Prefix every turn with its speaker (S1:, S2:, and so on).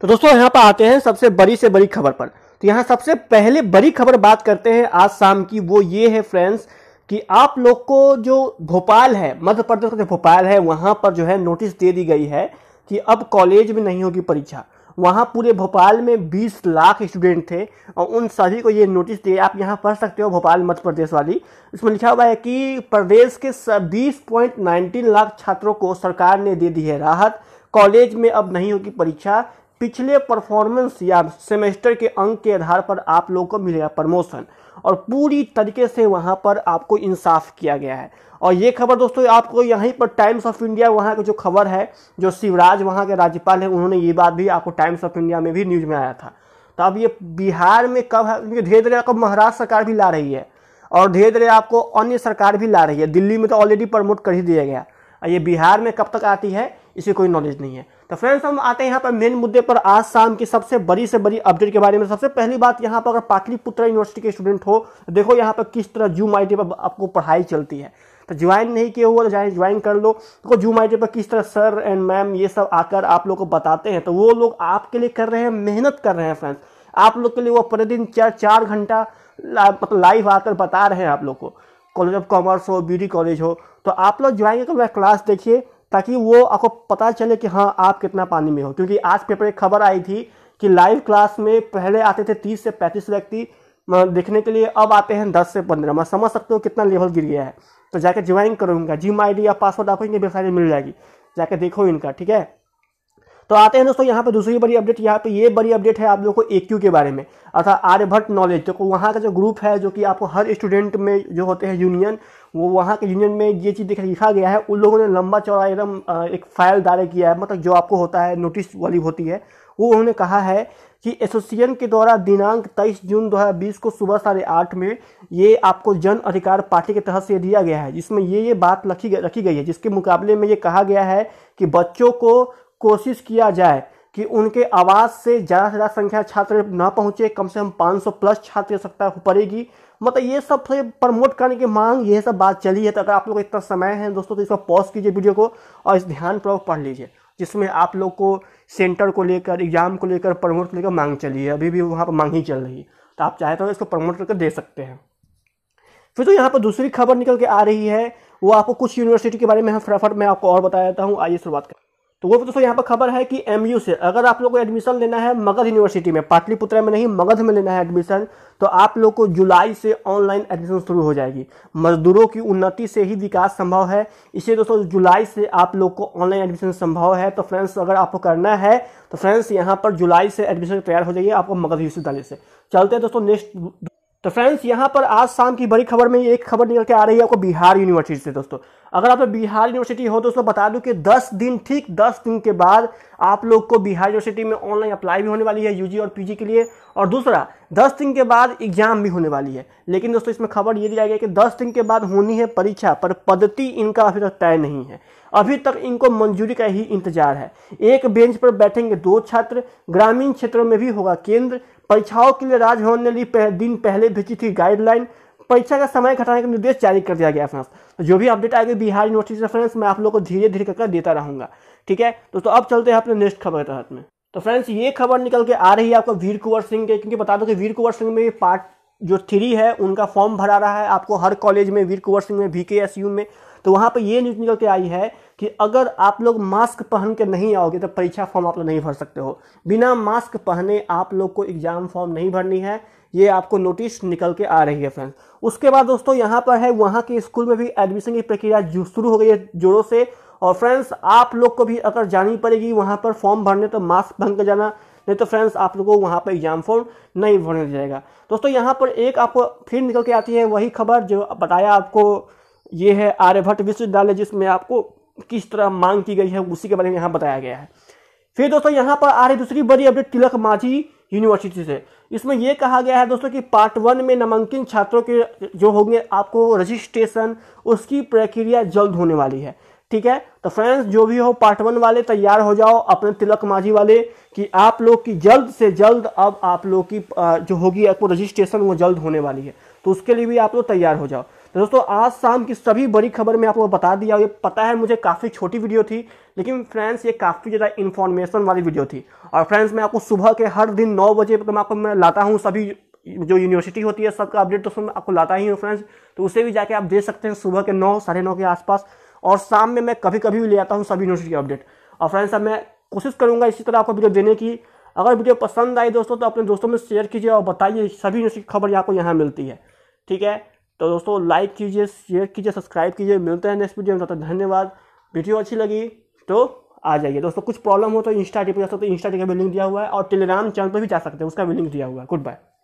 S1: तो दोस्तों यहाँ पर आते हैं सबसे बड़ी से बड़ी खबर पर तो यहाँ सबसे पहले बड़ी खबर बात करते हैं आज शाम की वो ये है फ्रेंड्स कि आप लोग को जो भोपाल है मध्य प्रदेश का जो भोपाल है वहां पर जो है नोटिस दे दी गई है कि अब कॉलेज में नहीं होगी परीक्षा वहाँ पूरे भोपाल में 20 लाख स्टूडेंट थे और उन सभी को ये नोटिस दिए आप यहाँ पढ़ सकते हो भोपाल मध्य प्रदेश वाली इसमें लिखा हुआ है कि प्रदेश के बीस पॉइंट नाइनटीन लाख छात्रों को सरकार ने दे दी है राहत कॉलेज में अब नहीं होगी परीक्षा पिछले परफॉर्मेंस या सेमेस्टर के अंक के आधार पर आप लोग को मिलेगा प्रमोशन और पूरी तरीके से वहाँ पर आपको इंसाफ किया गया है और ये खबर दोस्तों आपको यहीं पर टाइम्स ऑफ इंडिया वहाँ की जो खबर है जो शिवराज वहाँ के राज्यपाल हैं उन्होंने ये बात भी आपको टाइम्स ऑफ इंडिया में भी न्यूज़ में आया था तो अब ये बिहार में कब है धीरे धीरे आपको महाराष्ट्र सरकार भी ला रही है और धीरे धीरे आपको अन्य सरकार भी ला रही है दिल्ली में तो ऑलरेडी प्रमोट कर ही दिया गया और ये बिहार में कब तक आती है इसे कोई नॉलेज नहीं है तो फ्रेंड्स हम आते हैं यहाँ पर मेन मुद्दे पर आज शाम की सबसे बड़ी से बड़ी अपडेट के बारे में सबसे पहली बात यहाँ पर अगर पाटलिपुत्र यूनिवर्सिटी के स्टूडेंट हो देखो यहाँ पर किस तरह जूम आई पर आपको पढ़ाई चलती है तो ज्वाइन नहीं किए हुआ तो जाए ज्वाइन कर लो देखो जूम आई पर किस तरह सर एंड मैम ये सब आकर आप लोग को बताते हैं तो वो लोग आपके लिए कर रहे हैं मेहनत कर रहे हैं फ्रेंड्स आप लोग के लिए वो प्रतिदिन चार चार घंटा मतलब लाइव आकर बता रहे हैं आप लोग को कॉलेज ऑफ कॉमर्स हो ब्यूटी कॉलेज हो तो आप लोग ज्वाइन कर क्लास देखिए ताकि वो आपको पता चले कि हाँ आप कितना पानी में हो क्योंकि आज पेपर एक खबर आई थी कि लाइव क्लास में पहले आते थे तीस से पैंतीस व्यक्ति देखने के लिए अब आते हैं दस से पंद्रह मैं समझ सकते हो कितना लेवल गिर गया है तो जाकर ज्वाइन करूँगा जिम आई या पासवर्ड आपको इनकी वेबसाइट मिल जाएगी जाकर देखो इनका ठीक है तो आते हैं दोस्तों यहाँ पे दूसरी बड़ी अपडेट यहाँ पे ये बड़ी अपडेट है आप लोगों को क्यू के बारे में अर्थात आर्यभट्ट नॉलेज देखो वहाँ का जो ग्रुप है जो कि आपको हर स्टूडेंट में जो होते हैं यूनियन वो वहाँ के यूनियन में ये चीज़ लिखा गया है उन लोगों ने लंबा चौड़ा एकदम एक फाइल दायर किया है मतलब जो आपको होता है नोटिस वाली होती है वो उन्होंने कहा है कि एसोसिएशन के द्वारा दिनांक 23 जून 2020 को सुबह साढ़े आठ में ये आपको जन अधिकार पार्टी के तहत से दिया गया है जिसमें ये ये बात रखी रखी गई है जिसके मुकाबले में ये कहा गया है कि बच्चों को कोशिश किया जाए कि उनके आवाज़ से ज़्यादा से ज़्यादा संख्या छात्र न पहुँचे कम से कम 500 प्लस छात्र सत्ता पड़ेगी मतलब ये सब प्रमोट करने की मांग ये सब बात चली है तो अगर आप लोग इतना समय है दोस्तों तो इसको पॉज कीजिए वीडियो को और इस ध्यानपूर्वक पढ़ लीजिए जिसमें आप लोग को सेंटर को लेकर एग्ज़ाम को लेकर प्रमोट लेकर मांग चली है अभी भी वहाँ पर मांग ही चल रही है तो आप चाहे तो इसको प्रमोट करके दे सकते हैं फिर तो यहाँ पर दूसरी खबर निकल के आ रही है वो आपको कुछ यूनिवर्सिटी के बारे में फटाफट मैं आपको और बताया था हूँ आइए शुरुआत करें तो वो भी दोस्तों यहाँ पर खबर है कि एम से अगर आप लोग को एडमिशन लेना है मगध यूनिवर्सिटी में पाटलिपुत्र में नहीं मगध में लेना है एडमिशन तो आप लोग को जुलाई से ऑनलाइन एडमिशन शुरू हो जाएगी मजदूरों की उन्नति से ही विकास संभव है इसलिए दोस्तों जुलाई से आप लोग को ऑनलाइन एडमिशन संभव है तो फ्रेंड्स अगर आपको करना है तो फ्रेंड्स यहाँ पर जुलाई से एडमिशन तैयार हो जाइए आपको मगध विश्वविद्यालय से चलते हैं दोस्तों नेक्स्ट तो फ्रेंड्स यहाँ पर आज शाम की बड़ी खबर में एक खबर निकल के आ रही है आपको बिहार यूनिवर्सिटी से दोस्तों अगर आप बिहार यूनिवर्सिटी हो दोस्तों बता दूं कि 10 दिन ठीक 10 दिन के बाद आप लोग को बिहार यूनिवर्सिटी में ऑनलाइन अप्लाई भी होने वाली है यूजी और पीजी के लिए और दूसरा 10 दिन के बाद एग्जाम भी होने वाली है लेकिन दोस्तों इसमें खबर ये दी जाएगी कि 10 दिन के बाद होनी है परीक्षा पर पद्धति इनका अभी तक तय नहीं है अभी तक इनको मंजूरी का ही इंतजार है एक बेंच पर बैठेंगे दो छात्र ग्रामीण क्षेत्रों में भी होगा केंद्र परीक्षाओं के लिए राजभवन ने ली पह, दिन पहले भेजी थी गाइडलाइन परीक्षा का समय घटाने का निर्देश जारी कर दिया गया फ्रेंड्स तो जो भी अपडेट आएगी बिहार यूनिवर्सिटी से फ्रेंड्स मैं आप लोग को धीरे धीरे करके देता रहूंगा ठीक है तो, तो अब चलते हैं अपने नेक्स्ट खबर के तहत में तो फ्रेंड्स ये खबर निकल के आ रही है आपको वीर कुंवर सिंह के क्योंकि बता दो कि वीर कुंवर सिंह में पार्ट जो थ्री है उनका फॉर्म भरा रहा है आपको हर कॉलेज में वीर कुंवर सिंह में वी के एस यू में तो वहाँ पर ये न्यूज़ निकल के आई है कि अगर आप लोग मास्क पहन के नहीं आओगे तो परीक्षा फॉर्म आप लोग नहीं भर सकते हो बिना मास्क पहने आप लोग को एग्ज़ाम फॉर्म नहीं भरनी है ये आपको नोटिस निकल के आ रही है फ्रेंड्स उसके बाद दोस्तों यहाँ पर है वहाँ के स्कूल में भी एडमिशन की प्रक्रिया शुरू हो गई है जोरों से और फ्रेंड्स आप लोग को भी अगर जानी पड़ेगी वहाँ पर फॉर्म भरने तो मास्क पहन के जाना नहीं तो फ्रेंड्स आप लोगों को वहाँ पर एग्जाम फॉर्म नहीं भरने जाएगा दोस्तों यहाँ पर एक आपको फिर निकल के आती है वही खबर जो बताया आपको ये है आर्यभट्ट विश्वविद्यालय जिसमें आपको किस तरह मांग की गई है उसी के बारे में यहाँ बताया गया है फिर दोस्तों यहाँ पर आ रही दूसरी बड़ी अपडेट तिलक माझी यूनिवर्सिटी से इसमें यह कहा गया है दोस्तों कि पार्ट वन में नामांकन छात्रों के जो होंगे आपको रजिस्ट्रेशन उसकी प्रक्रिया जल्द होने वाली है ठीक है तो फ्रेंड्स जो भी हो पार्ट वन वाले तैयार हो जाओ अपने तिलक माझी वाले कि आप लोग की जल्द से जल्द अब आप लोग की जो होगी आपको रजिस्ट्रेशन वो जल्द होने वाली है तो उसके लिए भी आप लोग तैयार हो जाओ तो दोस्तों आज शाम की सभी बड़ी खबर मैं आपको बता दिया ये पता है मुझे काफ़ी छोटी वीडियो थी लेकिन फ्रेंड्स ये काफ़ी ज़्यादा इन्फॉर्मेशन वाली वीडियो थी और फ्रेंड्स मैं आपको सुबह के हर दिन नौ बजे तो मैं आपको मैं लाता हूँ सभी जो यूनिवर्सिटी होती है सबका अपडेट तो उसमें आपको लाता ही हूँ फ्रेंड्स तो उसे भी जाके आप देख सकते हैं सुबह के नौ साढ़े नौ के आसपास और शाम में मैं कभी कभी भी ले आता हूँ सभी यूनिवर्सिटी अपडेट और फ्रेंड्स अब मैं कोशिश करूँगा इसी तरह आपको वीडियो देने की अगर वीडियो पसंद आई दोस्तों तो अपने दोस्तों में शेयर कीजिए और बताइए सभी यूनिवर्सिटी की खबर आपको यहाँ मिलती है ठीक है तो दोस्तों लाइक कीजिए शेयर कीजिए सब्सक्राइब कीजिए मिलते हैं नेक्स्ट वीडियो में तब धन्यवाद वीडियो अच्छी लगी तो आ जाइए दोस्तों कुछ प्रॉब्लम हो तो इंस्टा टी पर जा सकते हो इंस्टा टी का भी लिंक दिया हुआ है और टेलीग्राम चैनल पर भी जा सकते हैं उसका भी लिंक दिया हुआ है गुड बाय